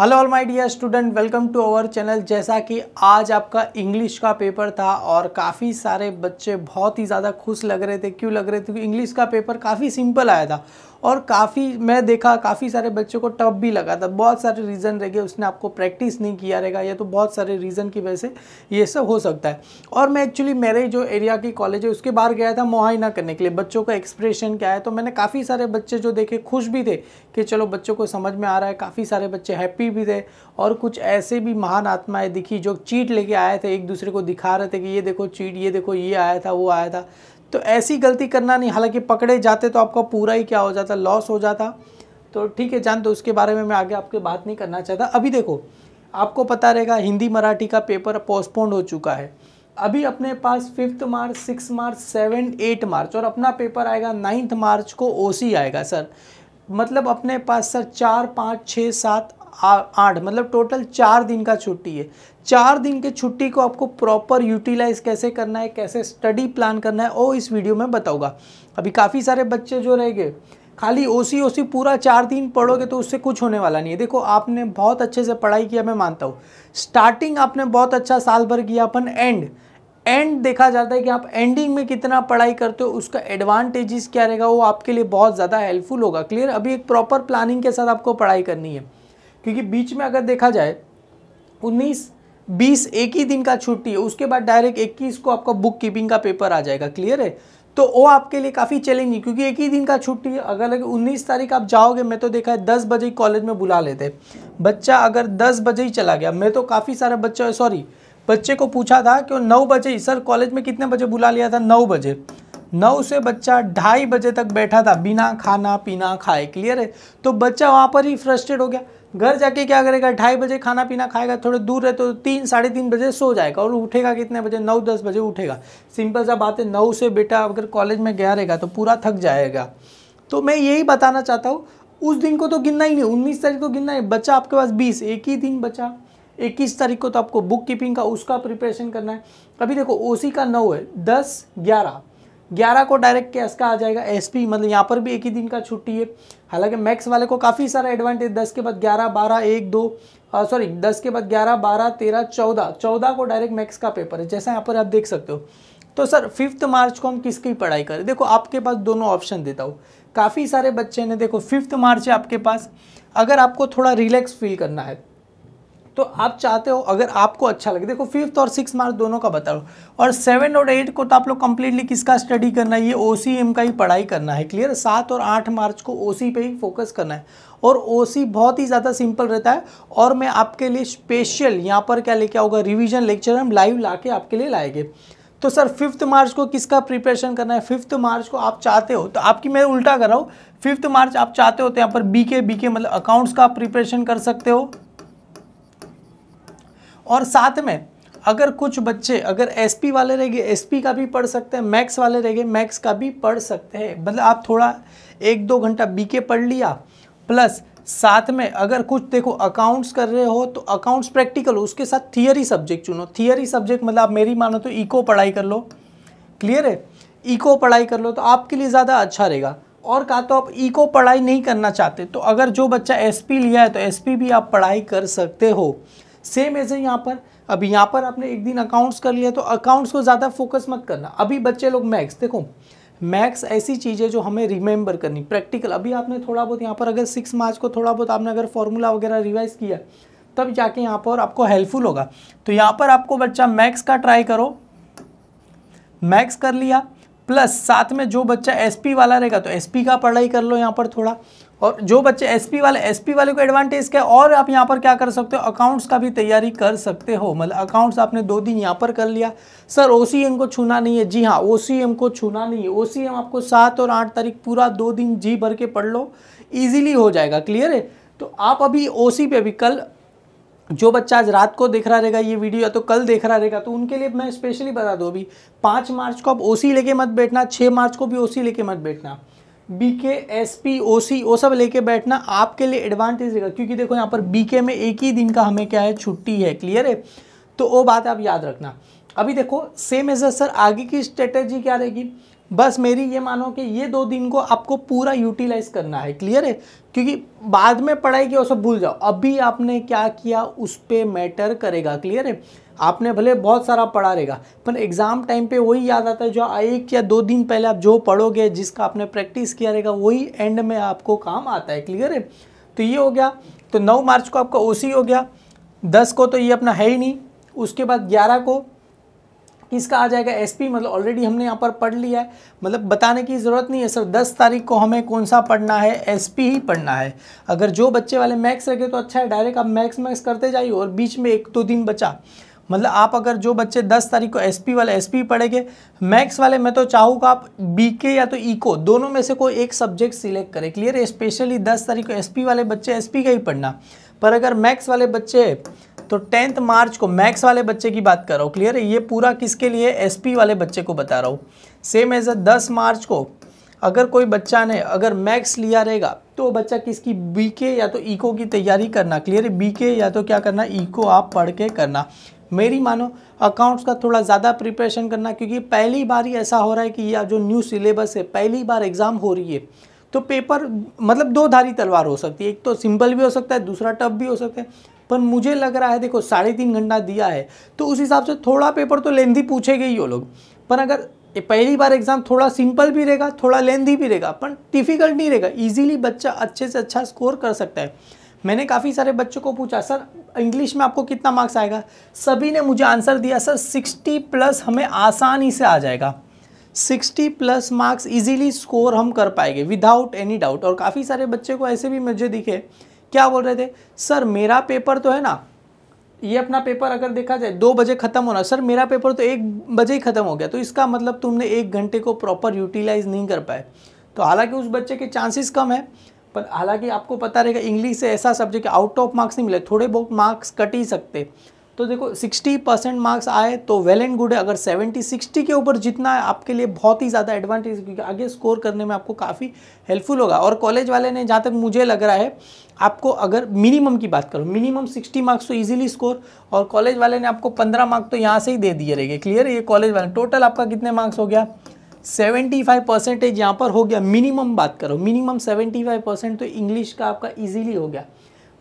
hello all my dear student welcome to our channel जैसा कि आज आपका इंग्लिश का पेपर था और काफ़ी सारे बच्चे बहुत ही ज़्यादा खुश लग रहे थे क्यों लग रहे थे क्योंकि इंग्लिश का पेपर काफ़ी सिंपल आया था और काफ़ी मैं देखा काफ़ी सारे बच्चों को टफ भी लगा था बहुत सारे रीज़न रह गए उसने आपको प्रैक्टिस नहीं किया रहेगा या तो बहुत सारे रीज़न की वजह से ये सब हो सकता है और मैं एक्चुअली मेरे जो एरिया की कॉलेज है उसके बाहर गया था मुआयना करने के लिए बच्चों का एक्सप्रेशन क्या है तो मैंने काफ़ी सारे बच्चे जो देखे खुश भी थे कि चलो बच्चों को समझ में आ रहा है काफ़ी सारे बच्चे हैप्पी भी थे और कुछ ऐसे भी महान आत्माएँ दिखी जो चीट लेके आए थे एक दूसरे को दिखा रहे थे कि ये देखो चीट ये देखो ये आया था वो आया था तो ऐसी गलती करना नहीं हालांकि पकड़े जाते तो आपका पूरा ही क्या हो जाता लॉस हो जाता तो ठीक है जान तो उसके बारे में मैं आगे आपके बात नहीं करना चाहता अभी देखो आपको पता रहेगा हिंदी मराठी का पेपर पोस्टपोन्ड हो चुका है अभी अपने पास fifth March six March seven eight March और अपना पेपर आएगा नाइन्थ मार्च को ओसी आएगा सर मतलब अपने पास सर चार पाँच छः सात आठ मतलब टोटल चार दिन का छुट्टी है चार दिन के छुट्टी को आपको प्रॉपर यूटिलाइज़ कैसे करना है कैसे स्टडी प्लान करना है वो इस वीडियो में बताऊंगा अभी काफ़ी सारे बच्चे जो रहेंगे खाली ओसी ओसी पूरा चार दिन पढ़ोगे तो उससे कुछ होने वाला नहीं है देखो आपने बहुत अच्छे से पढ़ाई किया मैं मानता हूँ स्टार्टिंग आपने बहुत अच्छा साल भर किया अपन एंड एंड देखा जाता है कि आप एंडिंग में कितना पढ़ाई करते हो उसका एडवांटेजेस क्या रहेगा वो आपके लिए बहुत ज़्यादा हेल्पफुल होगा क्लियर अभी एक प्रॉपर प्लानिंग के साथ आपको पढ़ाई करनी है क्योंकि बीच में अगर देखा जाए उन्नीस बीस एक ही दिन का छुट्टी है उसके बाद डायरेक्ट इक्कीस को आपका बुक कीपिंग का पेपर आ जाएगा क्लियर है तो वो आपके लिए काफ़ी चैलेंजिंग क्योंकि एक ही दिन का छुट्टी है अगर अगर उन्नीस तारीख आप जाओगे मैं तो देखा है दस बजे कॉलेज में बुला लेते बच्चा अगर दस बजे ही चला गया मैं तो काफ़ी सारे बच्चे सॉरी बच्चे को पूछा था कि वो नौ बजे सर कॉलेज में कितने बजे बुला लिया था नौ बजे नौ से बच्चा ढाई बजे तक बैठा था बिना खाना पीना खाए क्लियर है तो बच्चा वहाँ पर ही फ्रस्ट्रेट हो गया घर जाके क्या करेगा ढाई बजे खाना पीना खाएगा थोड़े दूर है तो तीन साढ़े तीन बजे सो जाएगा और उठेगा कितने बजे नौ दस बजे उठेगा सिंपल सा बात है नौ से बेटा अगर कॉलेज में गया रहेगा तो पूरा थक जाएगा तो मैं यही बताना चाहता हूँ उस दिन को तो गिनना ही नहीं उन्नीस तारीख को गिनना है बच्चा आपके पास बीस एक ही दिन बचा इक्कीस तारीख को तो आपको बुक कीपिंग का उसका प्रिपरेशन करना है अभी देखो ओसी का नौ है दस ग्यारह ग्यारह को डायरेक्ट के का आ जाएगा एसपी मतलब यहाँ पर भी एक ही दिन का छुट्टी है हालांकि मैक्स वाले को काफ़ी सारा एडवांटेज दस के बाद ग्यारह बारह एक दो सॉरी दस के बाद ग्यारह बारह तेरह चौदह चौदह को डायरेक्ट मैक्स का पेपर है जैसा यहाँ पर आप देख सकते हो तो सर फिफ्थ मार्च को हम किसकी पढ़ाई करें देखो आपके पास दोनों ऑप्शन देता हूँ काफ़ी सारे बच्चे ने देखो फिफ्थ मार्च है आपके पास अगर आपको थोड़ा रिलैक्स फील करना है तो आप चाहते हो अगर आपको अच्छा लगे देखो फिफ्थ और सिक्स मार्च दोनों का बता रहा और सेवन और एट को तो आप लोग कंप्लीटली किसका स्टडी करना है ये ओ का ही पढ़ाई करना है क्लियर सात और आठ मार्च को ओ पे ही फोकस करना है और ओ बहुत ही ज़्यादा सिंपल रहता है और मैं आपके लिए स्पेशल यहाँ पर क्या लेके आऊँगा रिविजन लेक्चर हम लाइव ला आपके लिए लाएंगे तो सर फिफ्थ मार्च को किसका प्रिपरेशन करना है फिफ्थ मार्च को आप चाहते हो तो आपकी मैं उल्टा कर रहा हूँ फिफ्थ मार्च आप चाहते हो तो यहाँ पर बीके बीके बी के मतलब अकाउंट्स का प्रिपरेशन कर सकते हो और साथ में अगर कुछ बच्चे अगर एसपी वाले रह गए एसपी का भी पढ़ सकते हैं मैक्स वाले रह गए मैक्स का भी पढ़ सकते हैं मतलब आप थोड़ा एक दो घंटा बीके पढ़ लिया प्लस साथ में अगर कुछ देखो अकाउंट्स कर रहे हो तो अकाउंट्स प्रैक्टिकल हो उसके साथ थियरी सब्जेक्ट चुनो थियरी सब्जेक्ट मतलब आप मेरी मानो तो इको पढ़ाई कर लो क्लियर है इको पढ़ाई कर लो तो आपके लिए ज़्यादा अच्छा रहेगा और कहा तो आप इको पढ़ाई नहीं करना चाहते तो अगर जो बच्चा एसपी लिया है तो एसपी भी आप पढ़ाई कर सकते हो सेम एज है यहाँ पर अभी यहाँ पर आपने एक दिन अकाउंट्स कर लिया तो अकाउंट्स को ज़्यादा फोकस मत करना अभी बच्चे लोग मैक्स देखो मैक्स ऐसी चीज़ है जो हमें रिमेंबर करनी प्रैक्टिकल अभी आपने थोड़ा बहुत यहाँ पर अगर सिक्स मार्च को थोड़ा बहुत आपने अगर फॉर्मूला वगैरह रिवाइज किया तब जाके यहाँ पर आपको हेल्पफुल होगा तो यहाँ पर आपको बच्चा मैक्स का ट्राई करो मैक्स कर लिया प्लस साथ में जो बच्चा एसपी वाला रहेगा तो एसपी का पढ़ाई कर लो यहाँ पर थोड़ा और जो बच्चे एसपी वाले एसपी वाले को एडवांटेज क्या और आप यहाँ पर क्या कर सकते हो अकाउंट्स का भी तैयारी कर सकते हो मतलब अकाउंट्स आपने दो दिन यहाँ पर कर लिया सर ओसीएम को छूना नहीं है जी हाँ ओसीएम को छूना नहीं है ओसीएम आपको सात और आठ तारीख पूरा दो दिन जी भर के पढ़ लो ईजिली हो जाएगा क्लियर है तो आप अभी ओ पे भी कल जो बच्चा आज रात को देख रहा रहेगा ये वीडियो या तो कल देख रहा रहेगा तो उनके लिए मैं स्पेशली बता दूँ अभी पाँच मार्च को आप ओसी लेके मत बैठना छः मार्च को भी ओसी लेके मत बैठना BK SP S P O C वो सब लेके बैठना आपके लिए एडवांटेज रहेगा क्योंकि देखो यहाँ पर बीके में एक ही दिन का हमें क्या है छुट्टी है क्लियर है तो वो बात आप याद रखना अभी देखो सेम एज सर आगे की स्ट्रेटेजी क्या रहेगी बस मेरी ये मानो कि ये दो दिन को आपको पूरा यूटिलाइज करना है क्लियर है क्योंकि बाद में पढ़ाई की सब भूल जाओ अभी आपने क्या किया उस पर मैटर करेगा क्लियर है आपने भले बहुत सारा पढ़ा रहेगा पर एग्ज़ाम टाइम पे वही याद आता है जो एक या दो दिन पहले आप जो पढ़ोगे जिसका आपने प्रैक्टिस किया रहेगा वही एंड में आपको काम आता है क्लियर है तो ये हो गया तो नौ मार्च को आपका ओसी हो गया दस को तो ये अपना है ही नहीं उसके बाद ग्यारह को किसका आ जाएगा एसपी मतलब ऑलरेडी हमने यहाँ पर पढ़ लिया है मतलब बताने की ज़रूरत नहीं है सर दस तारीख को हमें कौन सा पढ़ना है एसपी ही पढ़ना है अगर जो बच्चे वाले मैक्स रखे तो अच्छा है डायरेक्ट आप मैक्स मैक्स करते जाइए और बीच में एक दो तो दिन बचा मतलब आप अगर जो बच्चे 10 तारीख को एसपी वाले एसपी पढ़ेंगे मैक्स वाले मैं तो चाहूँगा आप बीके या तो इको e दोनों में से कोई एक सब्जेक्ट सिलेक्ट करें क्लियर है स्पेशली 10 तारीख को एसपी वाले बच्चे एसपी का ही पढ़ना पर अगर मैक्स वाले बच्चे तो टेंथ मार्च को मैक्स वाले बच्चे की बात कर रहा हूँ क्लियर है ये पूरा किसके लिए एसपी वाले बच्चे को बता रहा हूँ सेम एज अ दस मार्च को अगर कोई बच्चा ने अगर मैक्स लिया रहेगा तो बच्चा किसकी बीके या तो इको e की तैयारी करना क्लियर है बीके या तो क्या करना इको e आप पढ़ के करना मेरी मानो अकाउंट्स का थोड़ा ज़्यादा प्रिपरेशन करना क्योंकि पहली बार ही ऐसा हो रहा है कि यह जो न्यू सिलेबस है पहली बार एग्ज़ाम हो रही है तो पेपर मतलब दो धारी तलवार हो सकती है एक तो सिंपल भी हो सकता है दूसरा टफ भी हो सकता है पर मुझे लग रहा है देखो साढ़े तीन घंटा दिया है तो उस हिसाब से थोड़ा पेपर तो लेंदी पूछेगा ही वो लोग पर अगर ये पहली बार एग्ज़ाम थोड़ा सिंपल भी रहेगा थोड़ा लेंदी भी रहेगा पर डिफ़िकल्ट नहीं रहेगा ईजिली बच्चा अच्छे से अच्छा स्कोर कर सकता है मैंने काफ़ी सारे बच्चों को पूछा सर इंग्लिश में आपको कितना मार्क्स आएगा सभी ने मुझे आंसर दिया सर 60 प्लस हमें आसानी से आ जाएगा 60 प्लस मार्क्स इजीली स्कोर हम कर पाएंगे विदाउट एनी डाउट और काफ़ी सारे बच्चे को ऐसे भी मुझे दिखे क्या बोल रहे थे सर मेरा पेपर तो है ना ये अपना पेपर अगर देखा जाए दो बजे ख़त्म होना सर मेरा पेपर तो एक बजे ही ख़त्म हो गया तो इसका मतलब तुमने एक घंटे को प्रॉपर यूटिलाइज नहीं कर पाए तो हालांकि उस बच्चे के चांसेस कम है पर हालांकि आपको पता रहेगा इंग्लिश से ऐसा सब्जेक्ट आउट ऑफ मार्क्स नहीं मिले थोड़े बहुत मार्क्स कट ही सकते तो देखो 60 परसेंट मार्क्स आए तो वेल एंड गुड है अगर 70 60 के ऊपर जितना है आपके लिए बहुत ही ज़्यादा एडवांटेज क्योंकि आगे स्कोर करने में आपको काफ़ी हेल्पफुल होगा और कॉलेज वाले ने जहाँ तक मुझे लग रहा है आपको अगर मिनिमम की बात करो मिनिमम 60 मार्क्स तो इजीली स्कोर और कॉलेज वाले ने आपको पंद्रह मार्क्स तो यहाँ से ही दे दिए रहेंगे क्लियर ये कॉलेज वाले टोटल आपका कितने मार्क्स हो गया 75 परसेंटेज यहाँ पर हो गया मिनिमम बात करो मिनिमम 75 परसेंट तो इंग्लिश का आपका इजीली हो गया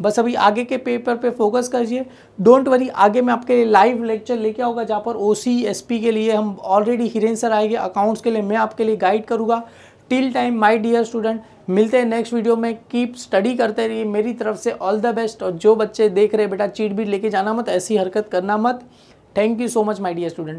बस अभी आगे के पेपर पे फोकस करिए डोंट वरी आगे मैं आपके लिए लाइव लेक्चर लेके आऊँगा जहाँ पर ओ सी के लिए हम ऑलरेडी हिरेन सर आएंगे अकाउंट्स के लिए मैं आपके लिए गाइड करूँगा till time my dear student मिलते हैं नेक्स्ट वीडियो में कीप स्टडी करते रहिए मेरी तरफ से ऑल द बेस्ट और जो बच्चे देख रहे बेटा चीट भी लेके जाना मत ऐसी हरकत करना मत thank you so much my dear student